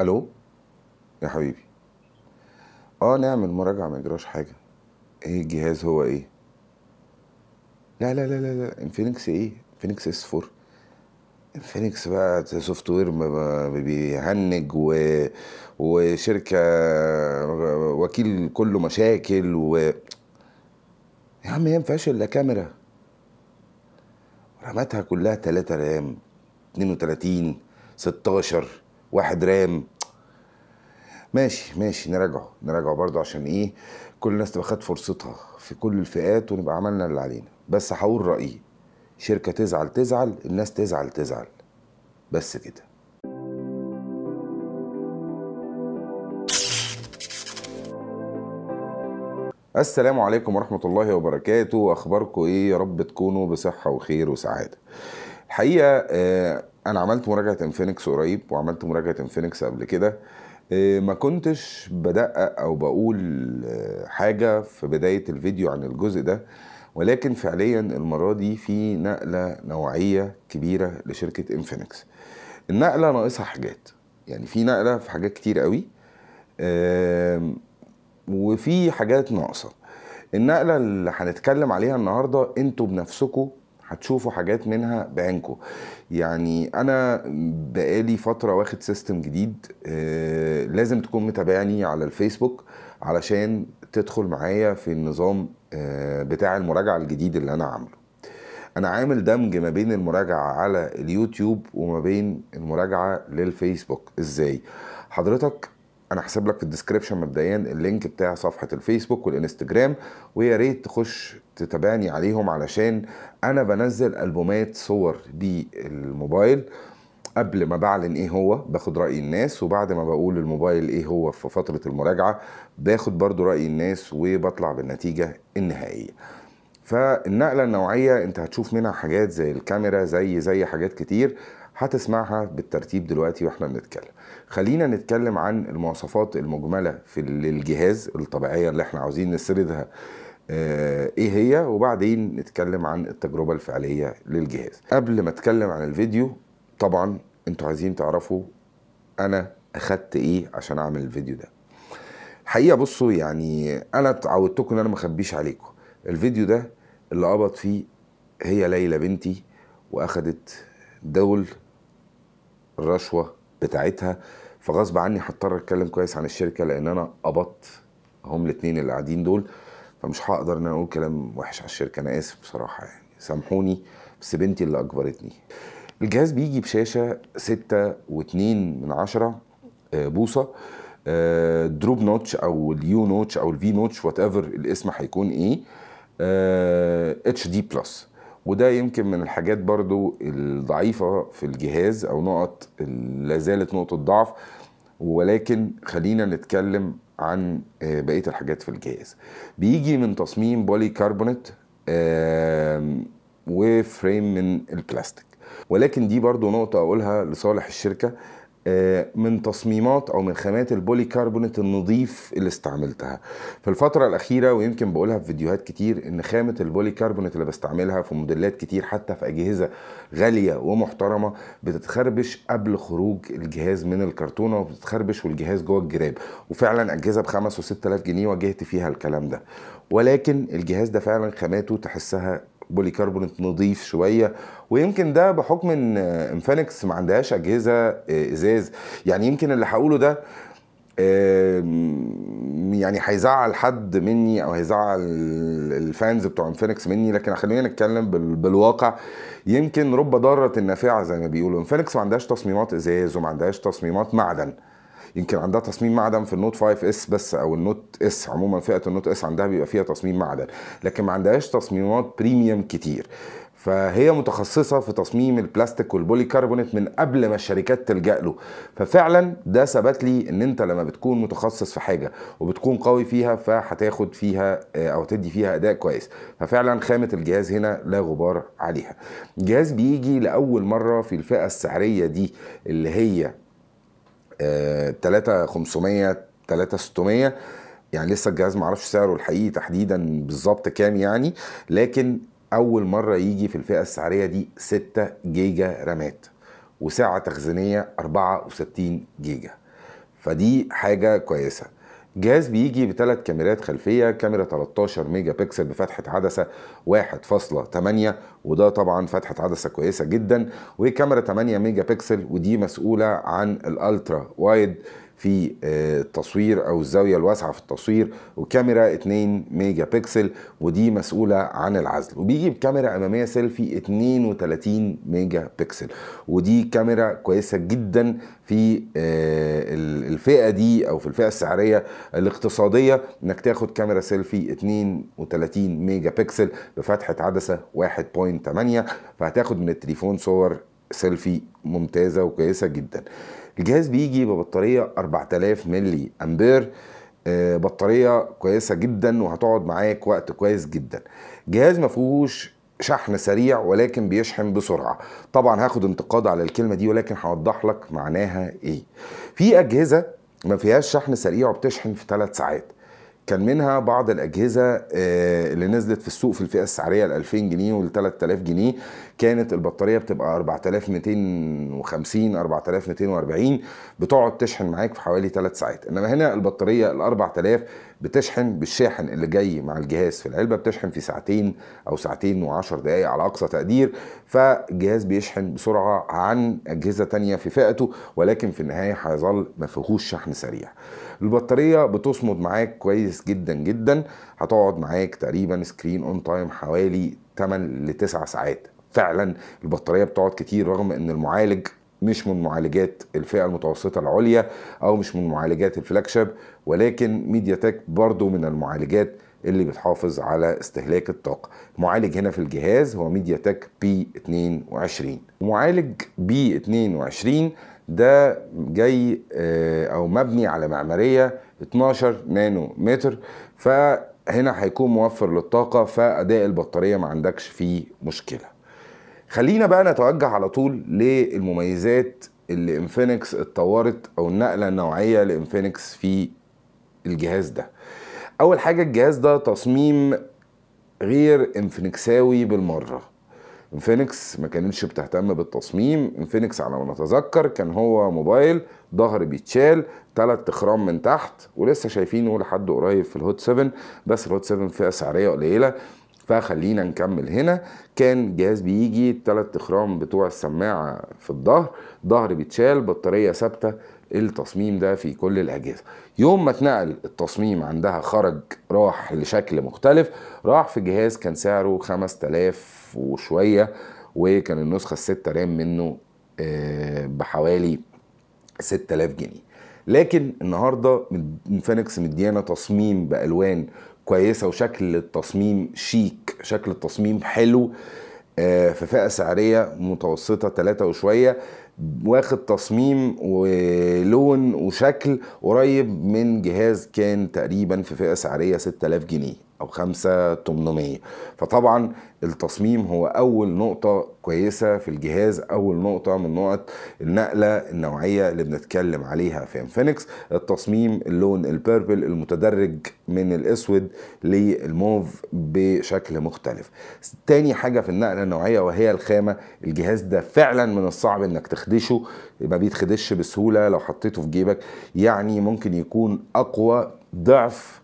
الو يا حبيبي اه نعمل مراجعه ما يجراش حاجه ايه الجهاز هو ايه لا لا لا لا لا انفينكس ايه انفينكس اس 4 انفينكس بقى سوفت وير بيهنج و... وشركه وكيل كله مشاكل و يا عم هي فاشل الا كاميرا رماتها كلها 3 رام 32 16 واحد رام ماشي ماشي نراجعه نراجعه برضه عشان ايه كل الناس تبقى خدت فرصتها في كل الفئات ونبقى عملنا اللي علينا بس هقول رايي شركه تزعل تزعل الناس تزعل تزعل بس كده السلام عليكم ورحمة الله وبركاته أخباركم إيه يا رب تكونوا بصحة وخير وسعادة الحقيقه آه، انا عملت مراجعه انفينكس قريب وعملت مراجعه انفينكس قبل كده آه، ما كنتش بدقق او بقول آه، حاجه في بدايه الفيديو عن الجزء ده ولكن فعليا المره دي في نقله نوعيه كبيره لشركه انفينكس النقله ناقصها حاجات يعني في نقله في حاجات كتير قوي وفي حاجات ناقصه النقله اللي هنتكلم عليها النهارده انتوا بنفسكم هتشوفوا حاجات منها بعينكم يعني انا بقالي فتره واخد سيستم جديد آه لازم تكون متابعني على الفيسبوك علشان تدخل معايا في النظام آه بتاع المراجعه الجديد اللي انا عامله انا عامل دمج ما بين المراجعه على اليوتيوب وما بين المراجعه للفيسبوك ازاي حضرتك انا هسيب لك في الديسكربشن مبدئيا اللينك بتاع صفحه الفيسبوك والانستجرام ويا ريت تخش تتابعني عليهم علشان انا بنزل البومات صور بالموبايل قبل ما بعلن ايه هو باخد راي الناس وبعد ما بقول الموبايل ايه هو في فتره المراجعه باخد برضو راي الناس وبطلع بالنتيجه النهائيه فالنقله النوعيه انت هتشوف منها حاجات زي الكاميرا زي زي حاجات كتير هتسمعها بالترتيب دلوقتي واحنا بنتكلم خلينا نتكلم عن المواصفات المجملة في الجهاز الطبيعية اللي احنا عاوزين نسردها آه، ايه هي وبعدين نتكلم عن التجربة الفعلية للجهاز قبل ما اتكلم عن الفيديو طبعا انتوا عايزين تعرفوا انا اخدت ايه عشان اعمل الفيديو ده حقيقة بصوا يعني انا اتعودتكم ان انا مخبيش عليكم الفيديو ده اللي قبض فيه هي ليلى بنتي واخدت دول الرشوه بتاعتها فغصب عني هضطر اتكلم كويس عن الشركه لان انا قبضت هم الاثنين اللي قاعدين دول فمش هقدر ان انا اقول كلام وحش على الشركه انا اسف بصراحه يعني سامحوني بس بنتي اللي اجبرتني الجهاز بيجي بشاشه ستة واتنين من عشرة آه، بوصه آه، دروب نوتش او اليو نوتش او الفي نوتش وات ايفر الاسم هيكون ايه آه، اتش دي بلس وده يمكن من الحاجات برضو الضعيفة في الجهاز أو نقط لا زالت نقطة ضعف ولكن خلينا نتكلم عن آه، بقية الحاجات في الجهاز بيجي من تصميم بولي كاربونت وفريم من البلاستيك ولكن دي برضو نقطة أقولها لصالح الشركة آه، من تصميمات او من خامات البولي كاربونات النظيف اللي استعملتها في الفتره الاخيره ويمكن بقولها في فيديوهات كتير ان خامه البولي كاربونات اللي بستعملها في موديلات كتير حتى في اجهزه غاليه ومحترمه بتتخربش قبل خروج الجهاز من الكرتونه وبتتخربش والجهاز جوه الجراب وفعلا اجهزه بخمس و 6000 جنيه واجهت فيها الكلام ده ولكن الجهاز ده فعلا خاماته تحسها بوليكربونات نضيف شويه ويمكن ده بحكم ان انفينكس ما عندهاش اجهزه آه، ازاز يعني يمكن اللي هقوله ده يعني هيزعل حد مني او هيزعل الفانز بتوع انفينكس مني لكن خلينا نتكلم بالواقع يمكن رب ضاره نافعه زي ما بيقولوا انفينكس ما عندهاش تصميمات ازاز وما عندهاش تصميمات معدن يمكن عندها تصميم معدن في النوت 5 اس بس او النوت اس عموما فئه النوت اس عندها بيبقى فيها تصميم معدن لكن ما عندهاش تصميمات بريميوم كتير فهي متخصصه في تصميم البلاستيك والبولي كاربونيت من قبل ما الشركات تلجا له ففعلا ده ثبت لي ان انت لما بتكون متخصص في حاجه وبتكون قوي فيها فهتاخد فيها آه، او تدي فيها اداء كويس ففعلا خامه الجهاز هنا لا غبار عليها الجهاز بيجي لاول مره في الفئه السعريه دي اللي هي 3 500 3 600 يعني لسه الجهاز معرفش سعره الحقيقي تحديدا بالظبط كام يعني لكن اول مره يجي في الفئه السعريه دي 6 جيجا رامات وسعه تخزينيه 64 جيجا فدي حاجه كويسه جهاز بيجي بثلاث كاميرات خلفيه كاميرا 13 ميجا بكسل بفتحه عدسه 1.8 وده طبعا فتحه عدسه كويسه جدا وكاميرا 8 ميجا بكسل ودي مسؤوله عن الالترا وايد في آه، التصوير او الزاويه الواسعه في التصوير وكاميرا 2 ميجا بكسل ودي مسؤوله عن العزل وبيجي بكاميرا اماميه سيلفي 32 ميجا بكسل ودي كاميرا كويسه جدا في آه، الفئه دي او في الفئه السعريه الاقتصاديه انك تاخد كاميرا سيلفي 32 ميجا بكسل بفتحه عدسه 1.8 فهتاخد من التليفون صور سيلفي ممتازه وكويسه جدا الجهاز بيجي ببطاريه 4000 ملي امبير آه، بطاريه كويسه جدا وهتقعد معاك وقت كويس جدا جهاز ما فيهوش شحن سريع ولكن بيشحن بسرعه طبعا هاخد انتقاد على الكلمه دي ولكن هوضح لك معناها ايه في اجهزه ما فيهاش شحن سريع وبتشحن في 3 ساعات كان منها بعض الاجهزه آه، اللي نزلت في السوق في الفئه السعريه ال 2000 جنيه وال 3000 جنيه كانت البطاريه بتبقى 4250 4240 بتقعد تشحن معاك في حوالي 3 ساعات انما هنا البطاريه ال 4000 بتشحن بالشاحن اللي جاي مع الجهاز في العلبه بتشحن في ساعتين او ساعتين و10 دقائق على اقصى تقدير فالجهاز بيشحن بسرعه عن اجهزه ثانيه في فئته ولكن في النهايه هيظل ما فيهوش شحن سريع البطاريه بتصمد معاك كويس جدا جدا هتقعد معاك تقريبا سكرين اون تايم حوالي 8 ل 9 ساعات فعلا البطاريه بتقعد كتير رغم ان المعالج مش من معالجات الفئه المتوسطه العليا او مش من معالجات الفلاج ولكن ميديا تك برضو من المعالجات اللي بتحافظ على استهلاك الطاقة معالج هنا في الجهاز هو ميديا تك بي 22 معالج بي 22 ده جاي آه، او مبني على معماريه 12 نانو متر فهنا هيكون موفر للطاقه فاداء البطاريه ما عندكش فيه مشكله خلينا بقى نتوجه على طول للمميزات اللي انفينكس اتطورت او النقله النوعيه لانفينكس في الجهاز ده اول حاجه الجهاز ده تصميم غير انفينكساوي بالمره انفينكس ما كانتش بتهتم بالتصميم انفينكس على ما نتذكر كان هو موبايل ظهر بيتشال تلات تخرام من تحت ولسه شايفينه لحد قريب في الهوت 7 بس الهوت 7 فئه سعريه قليله فخلينا نكمل هنا كان جهاز بيجي ثلاث تخرام بتوع السماعه في الظهر ظهر بيتشال بطاريه ثابته التصميم ده في كل الاجهزه يوم ما اتنقل التصميم عندها خرج راح لشكل مختلف راح في جهاز كان سعره 5000 وشويه وكان النسخه الستة رام منه آه، بحوالي 6000 جنيه لكن النهارده فينكس مديانا تصميم بالوان كويسه وشكل التصميم شيك شكل التصميم حلو آه، في فئه سعريه متوسطه ثلاثة وشويه واخد تصميم ولون وشكل قريب من جهاز كان تقريبا في فئه سعريه 6000 جنيه أو خمسة 800 فطبعا التصميم هو أول نقطة كويسة في الجهاز أول نقطة من نقط النقلة النوعية اللي بنتكلم عليها في انفينكس التصميم اللون البيربل المتدرج من الأسود للموف بشكل مختلف تاني حاجة في النقلة النوعية وهي الخامة الجهاز ده فعلا من الصعب انك تخدشه ما بيتخدش بسهولة لو حطيته في جيبك يعني ممكن يكون أقوى ضعف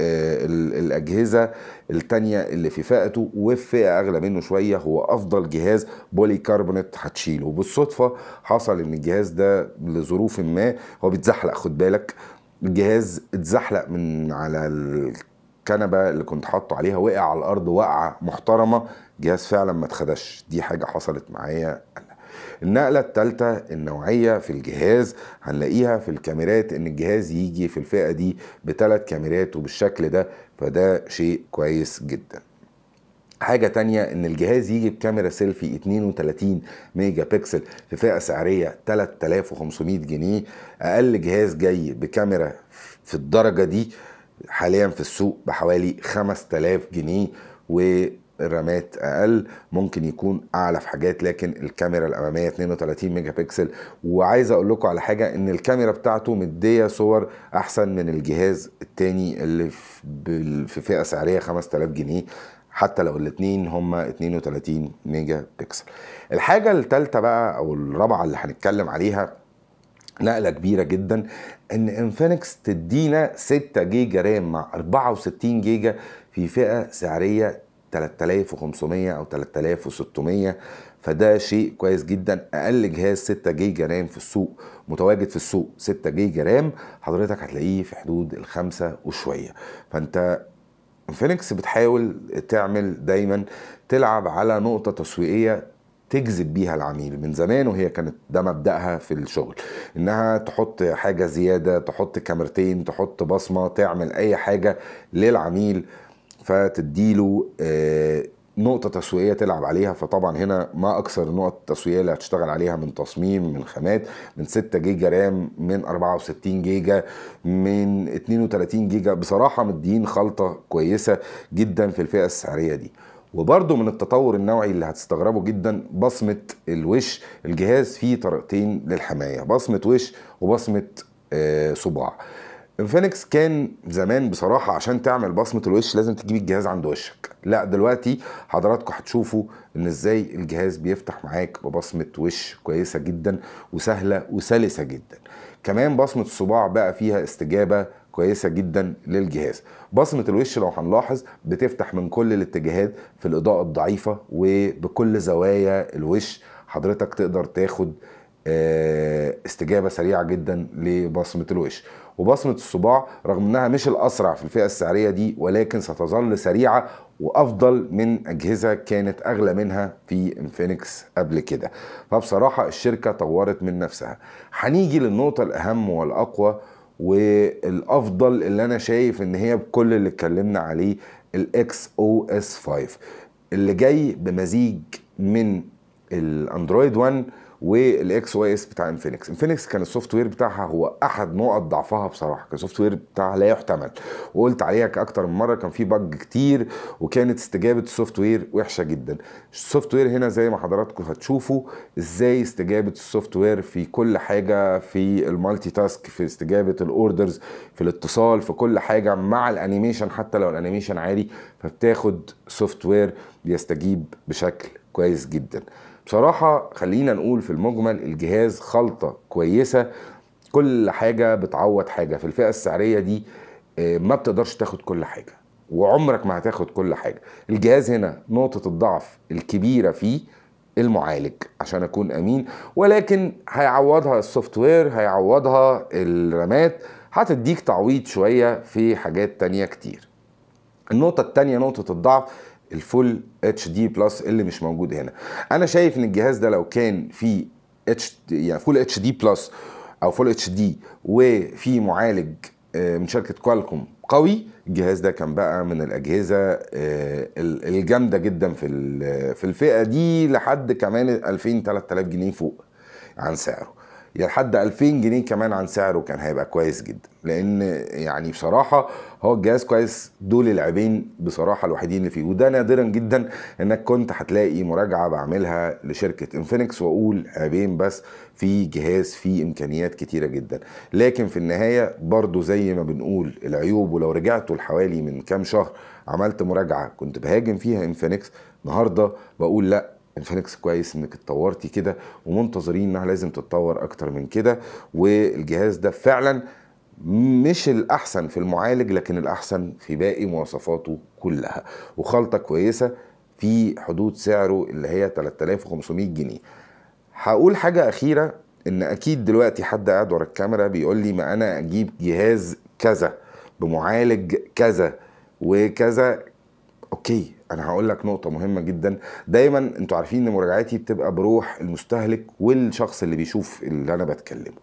آه، الاجهزه التانية اللي في فئته وفئه اغلى منه شويه هو افضل جهاز بولي كاربونت هتشيله وبالصدفة حصل ان الجهاز ده لظروف ما هو بيتزحلق خد بالك الجهاز اتزحلق من على الكنبه اللي كنت حاطه عليها وقع على الارض وقعه محترمه جهاز فعلا ما اتخدش دي حاجه حصلت معايا أنا النقلة الثالثة النوعية في الجهاز هنلاقيها في الكاميرات ان الجهاز يجي في الفئة دي بثلاث كاميرات وبالشكل ده فده شيء كويس جدا حاجة تانية ان الجهاز يجي بكاميرا سيلفي 32 ميجا بكسل في فئة سعرية 3500 جنيه اقل جهاز جاي بكاميرا في الدرجة دي حاليا في السوق بحوالي 5000 جنيه و رامات اقل ممكن يكون اعلى في حاجات لكن الكاميرا الاماميه 32 ميجا بكسل وعايز اقول لكم على حاجه ان الكاميرا بتاعته مديه صور احسن من الجهاز التاني اللي في فئه سعريه 5000 جنيه حتى لو الاثنين هما 32 ميجا بكسل الحاجه الثالثه بقى او الرابعه اللي هنتكلم عليها نقله كبيره جدا ان انفينكس تدينا 6 جيجا رام مع 64 جيجا في فئه سعريه 3500 او 3600 فده شيء كويس جدا اقل جهاز 6 جيجا رام في السوق متواجد في السوق 6 جيجا رام حضرتك هتلاقيه في حدود الخمسة وشوية فانت انفينكس بتحاول تعمل دايما تلعب على نقطة تسويقية تجذب بيها العميل من زمان وهي كانت ده مبدأها في الشغل انها تحط حاجة زيادة تحط كاميرتين تحط بصمة تعمل اي حاجة للعميل فتديله آه، نقطة تسويقية تلعب عليها فطبعا هنا ما أكثر النقط التسويقية اللي هتشتغل عليها من تصميم من خامات من 6 جيجا رام من 64 جيجا من 32 جيجا بصراحة مدين خلطة كويسة جدا في الفئة السعرية دي وبرده من التطور النوعي اللي هتستغربه جدا بصمة الوش الجهاز فيه طريقتين للحماية بصمة وش وبصمة آه، صباع انفينكس كان زمان بصراحه عشان تعمل بصمه الوش لازم تجيب الجهاز عند وشك لا دلوقتي حضراتكم هتشوفوا ان ازاي الجهاز بيفتح معاك ببصمه وش كويسه جدا وسهله وسلسه جدا كمان بصمه الصباع بقى فيها استجابه كويسه جدا للجهاز بصمه الوش لو هنلاحظ بتفتح من كل الاتجاهات في الاضاءه الضعيفه وبكل زوايا الوش حضرتك تقدر تاخد آه، استجابه سريعه جدا لبصمه الوش وبصمة الصباع رغم انها مش الاسرع في الفئة السعرية دي ولكن ستظل سريعة وافضل من اجهزه كانت اغلى منها في انفينكس قبل كده فبصراحه الشركه طورت من نفسها هنيجي للنقطه الاهم والاقوى والافضل اللي انا شايف ان هي بكل اللي اتكلمنا عليه الاكس او اس 5 اللي جاي بمزيج من الاندرويد 1 والاكس واي اس بتاع انفينكس انفينكس كان السوفت وير بتاعها هو احد نقط ضعفها بصراحه كان السوفت وير بتاعها لا يحتمل وقلت عليها اكتر من مره كان في بج كتير وكانت استجابه السوفت وير وحشه جدا السوفت وير هنا زي ما حضراتكم هتشوفوا ازاي استجابه السوفت وير في كل حاجه في المالتي تاسك في استجابه الاوردرز في الاتصال في كل حاجه مع الانيميشن حتى لو الانيميشن عالي فبتاخد سوفت وير بيستجيب بشكل كويس جدا بصراحة خلينا نقول في المجمل الجهاز خلطة كويسة كل حاجة بتعوض حاجة في الفئة السعرية دي آه، ما بتقدرش تاخد كل حاجة وعمرك ما هتاخد كل حاجة الجهاز هنا نقطة الضعف الكبيرة فيه المعالج عشان اكون امين ولكن هيعوضها السوفت وير هيعوضها الرامات هتديك تعويض شوية في حاجات تانية كتير النقطة التانية نقطة الضعف الفول اتش دي بلس اللي مش موجود هنا انا شايف ان الجهاز ده لو كان فيه اتش يعني فول اتش دي بلس او فول اتش دي وفي معالج آه، من شركه كوالكوم قوي الجهاز ده كان بقى من الاجهزه آه، الجامده جدا في في الفئه دي لحد كمان 2000 3000 جنيه فوق عن سعره يا لحد 2000 جنيه كمان عن سعره كان هيبقى كويس جدا لان يعني بصراحه هو الجهاز كويس دول العيبين بصراحه الوحيدين اللي فيه وده نادرا جدا انك كنت هتلاقي مراجعه بعملها لشركه انفينكس واقول عيبين بس في جهاز فيه امكانيات كتيره جدا لكن في النهايه برضو زي ما بنقول العيوب ولو رجعتوا لحوالي من كام شهر عملت مراجعه كنت بهاجم فيها انفينكس النهارده بقول لا انفينكس كويس انك اتطورتي كده ومنتظرين انها لازم تتطور اكتر من كده والجهاز ده فعلا مش الاحسن في المعالج لكن الاحسن في باقي مواصفاته كلها وخلطه كويسه في حدود سعره اللي هي 3500 جنيه هقول حاجه اخيره ان اكيد دلوقتي حد قاعد ورا الكاميرا بيقول لي ما انا اجيب جهاز كذا بمعالج كذا وكذا اوكي انا هقول لك نقطه مهمه جدا دايما انتوا عارفين ان مراجعاتي بتبقى بروح المستهلك والشخص اللي بيشوف اللي انا بتكلمه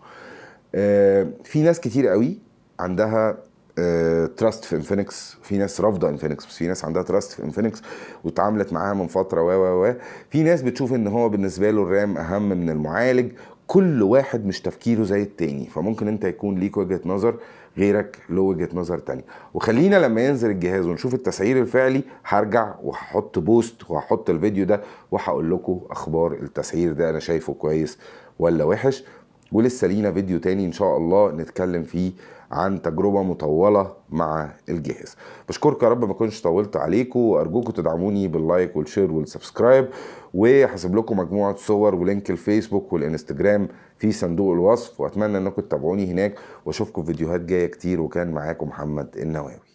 آه، في ناس كتير قوي عندها تراست آه، في انفينكس في ناس رافضه انفينكس بس في ناس عندها تراست في انفينكس وتعاملت معاها من فتره و و و في ناس بتشوف ان هو بالنسبه له الرام اهم من المعالج كل واحد مش تفكيره زي التاني فممكن انت يكون ليك وجهه نظر غيرك له وجهه نظر تانية وخلينا لما ينزل الجهاز ونشوف التسعير الفعلي هرجع وهحط بوست وهحط الفيديو ده وهقول لكم اخبار التسعير ده انا شايفه كويس ولا وحش ولسه لينا فيديو تاني ان شاء الله نتكلم فيه عن تجربة مطولة مع الجهاز بشكركم يا رب ما كنتش طولت عليكم وارجوكم تدعموني باللايك والشير والسبسكرايب وحسب لكم مجموعة صور ولينك الفيسبوك والانستجرام في صندوق الوصف واتمنى انكم تتابعوني هناك واشوفكم في فيديوهات جاية كتير وكان معاكم محمد النواوي